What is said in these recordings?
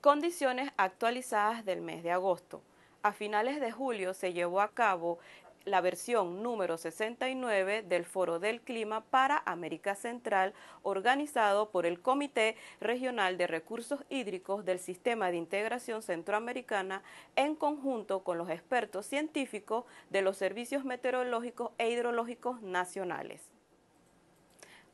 condiciones actualizadas del mes de agosto. A finales de julio se llevó a cabo la versión número 69 del Foro del Clima para América Central, organizado por el Comité Regional de Recursos Hídricos del Sistema de Integración Centroamericana, en conjunto con los expertos científicos de los servicios meteorológicos e hidrológicos nacionales.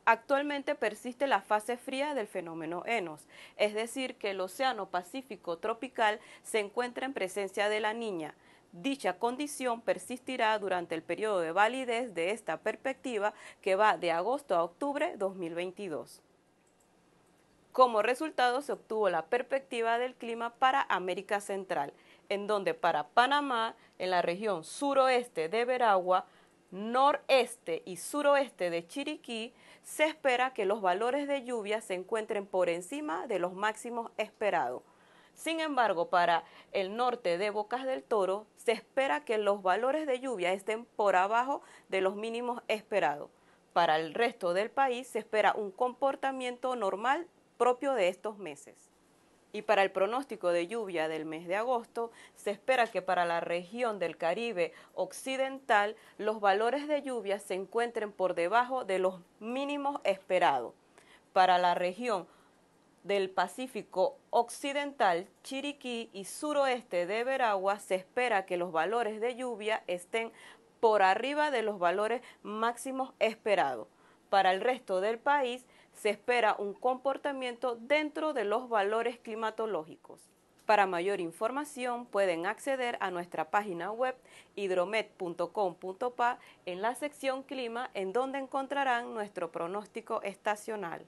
Actualmente persiste la fase fría del fenómeno Enos, es decir, que el Océano Pacífico tropical se encuentra en presencia de la niña. Dicha condición persistirá durante el periodo de validez de esta perspectiva que va de agosto a octubre 2022. Como resultado se obtuvo la perspectiva del clima para América Central, en donde para Panamá, en la región suroeste de Veragua, noreste y suroeste de Chiriquí, se espera que los valores de lluvia se encuentren por encima de los máximos esperados. Sin embargo, para el norte de Bocas del Toro, se espera que los valores de lluvia estén por abajo de los mínimos esperados. Para el resto del país se espera un comportamiento normal propio de estos meses. Y para el pronóstico de lluvia del mes de agosto, se espera que para la región del Caribe occidental los valores de lluvia se encuentren por debajo de los mínimos esperados. Para la región del Pacífico Occidental, Chiriquí y suroeste de Veragua se espera que los valores de lluvia estén por arriba de los valores máximos esperados. Para el resto del país se espera un comportamiento dentro de los valores climatológicos. Para mayor información pueden acceder a nuestra página web hidromet.com.pa en la sección clima en donde encontrarán nuestro pronóstico estacional.